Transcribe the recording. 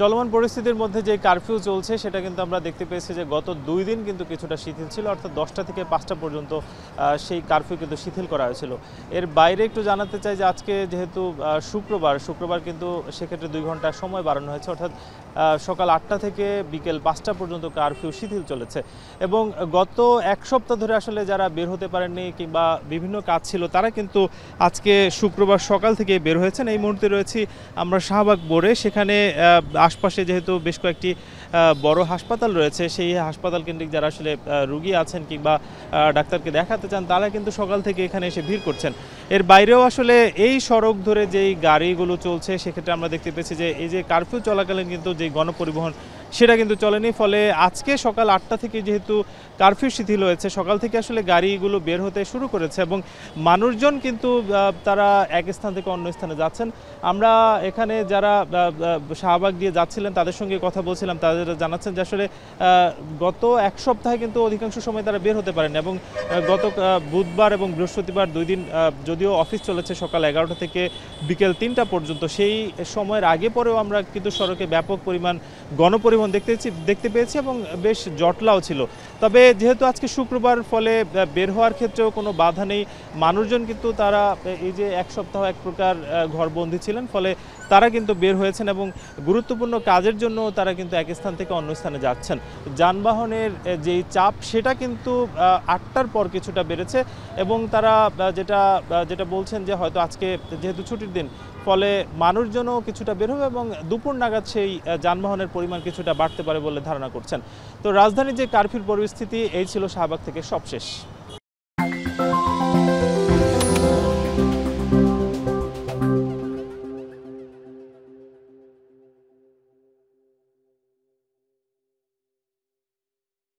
চলমান পরিস্থিতির মধ্যে যে কারফিউ চলছে সেটা কিন্তু আমরা দেখতে পেয়েছি যে গত দুই দিন কিন্তু কিছুটা শিথিল ছিল অর্থাৎ দশটা থেকে পাঁচটা পর্যন্ত সেই কারফিউ কিন্তু শিথিল করা হয়েছিল এর বাইরে একটু জানাতে চাই যে আজকে যেহেতু শুক্রবার শুক্রবার কিন্তু সেক্ষেত্রে দুই ঘন্টা সময় বাড়ানো হয়েছে অর্থাৎ সকাল আটটা থেকে বিকেল পাঁচটা পর্যন্ত কারফিউ শিথিল চলেছে এবং গত এক সপ্তাহ ধরে আসলে যারা বের হতে পারেননি কিংবা বিভিন্ন কাজ ছিল তারা কিন্তু আজকে শুক্রবার সকাল থেকে বের হয়েছেন এই মুহূর্তে রয়েছি আমরা শাহবাগ বোর্ডে সেখানে আশপাশে যেহেতু বেশ কয়েকটি বড় হাসপাতাল রয়েছে সেই হাসপাতাল কেন্দ্রিক যারা আসলে রুগী আছেন কিংবা ডাক্তারকে দেখাতে চান তারা কিন্তু সকাল থেকে এখানে এসে ভিড় করছেন এর বাইরেও আসলে এই সড়ক ধরে যেই গাড়িগুলো চলছে সেক্ষেত্রে আমরা দেখতে পেয়েছি যে এই যে কারফিউ চলাকালীন কিন্তু যে গণপরিবহন সেটা কিন্তু চলেনি ফলে আজকে সকাল আটটা থেকে যেহেতু কারফিউ শিথিল হয়েছে সকাল থেকে আসলে গাড়িগুলো বের হতে শুরু করেছে এবং মানুষজন কিন্তু তারা এক স্থান থেকে অন্য স্থানে যাচ্ছেন আমরা এখানে যারা শাহবাগ দিয়ে যাচ্ছিলেন তাদের সঙ্গে কথা বলছিলাম তাদের জানাচ্ছেন যে আসলে গত এক সপ্তাহে কিন্তু অধিকাংশ সময় তারা বের হতে পারেন এবং গত বুধবার এবং বৃহস্পতিবার দুই দিন যদিও অফিস চলেছে সকাল এগারোটা থেকে বিকেল তিনটা পর্যন্ত সেই সময়ের আগে পরেও আমরা কিন্তু সড়কে ব্যাপক পরিমাণ গণপরি পরিবহন দেখতে দেখতে পেয়েছি এবং বেশ জটলাও ছিল তবে যেহেতু আজকে শুক্রবার ফলে বের হওয়ার ক্ষেত্রেও কোনো বাধা নেই মানুষজন কিন্তু তারা এই যে এক সপ্তাহ এক প্রকার ঘরবন্দি ছিলেন ফলে তারা কিন্তু বের হয়েছেন এবং গুরুত্বপূর্ণ কাজের জন্য তারা কিন্তু এক স্থান থেকে অন্য স্থানে যাচ্ছেন যানবাহনের যে চাপ সেটা কিন্তু আটটার পর কিছুটা বেড়েছে এবং তারা যেটা যেটা বলছেন যে হয়তো আজকে যেহেতু ছুটির দিন ফলে মানুষজনও কিছুটা বের হবে এবং দুপুর নাগাদ সেই যানবাহনের পরিমাণ কিছুটা বাড়তে পারে বলে ধারণা করছেন তো রাজধানীর যে কারফিউর পরিস্থিতি এই ছিল শাহবাগ থেকে সবশেষ